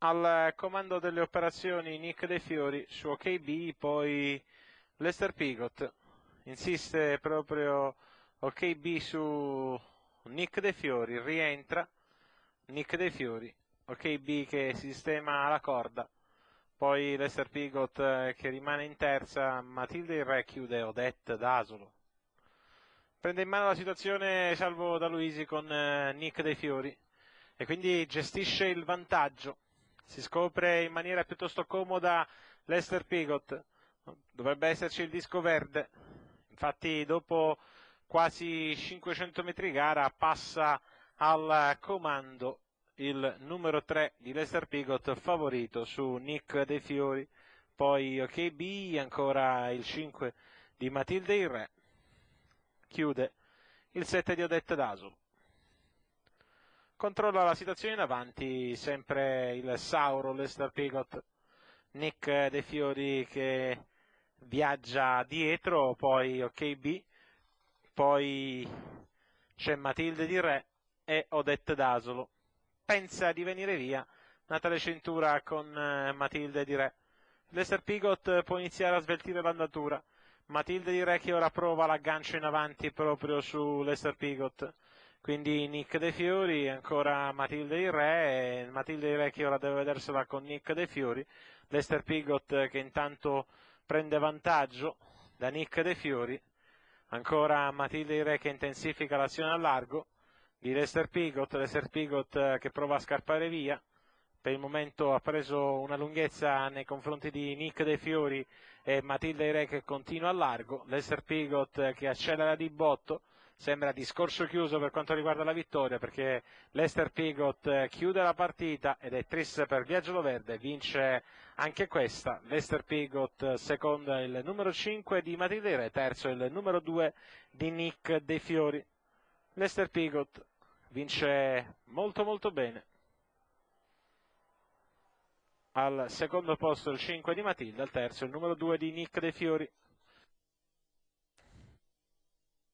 al comando delle operazioni Nick De Fiori, su OKB, poi Lester Pigot. Insiste proprio OKB su Nick De Fiori, rientra Nick De Fiori, OKB che sistema la corda, poi Lester Pigot eh, che rimane in terza, Matilde il Re chiude Odette D'Asolo. Prende in mano la situazione salvo da Luisi con eh, Nick De Fiori e quindi gestisce il vantaggio si scopre in maniera piuttosto comoda Lester Pigot, dovrebbe esserci il disco verde, infatti dopo quasi 500 metri gara passa al comando il numero 3 di Lester Pigot favorito su Nick De Fiori, poi OKB, ancora il 5 di Matilde Il Re, chiude il 7 di Odette Daso. Controlla la situazione in avanti, sempre il Sauro Lester Pigot, Nick De Fiori che viaggia dietro, poi OKB, poi c'è Matilde di Re e Odette D'Asolo. Pensa di venire via Natale Cintura con eh, Matilde di Re. Lester Pigot può iniziare a sveltire l'andatura. Matilde di Re che ora prova l'aggancio in avanti proprio su Lester Pigot. Quindi Nick De Fiori, ancora Matilde il Re, Matilde il Re che ora deve vedersela con Nick De Fiori, Lester Pigott che intanto prende vantaggio da Nick De Fiori, ancora Matilde il Re che intensifica l'azione a largo di Lester Pigott, Lester Pigott eh, che prova a scarpare via, per il momento ha preso una lunghezza nei confronti di Nick De Fiori e Matilde Re che continua a largo, Lester Pigot eh, che accelera di botto, sembra discorso chiuso per quanto riguarda la vittoria perché l'Ester Pigot eh, chiude la partita ed è triste per Viaggio Verde, vince anche questa, l'Ester Pigot eh, seconda il numero 5 di Matridere, terzo il numero 2 di Nick De Fiori. L'Ester Pigot vince molto molto bene. Al secondo posto il 5 di Matilda, al terzo il numero 2 di Nick De Fiori.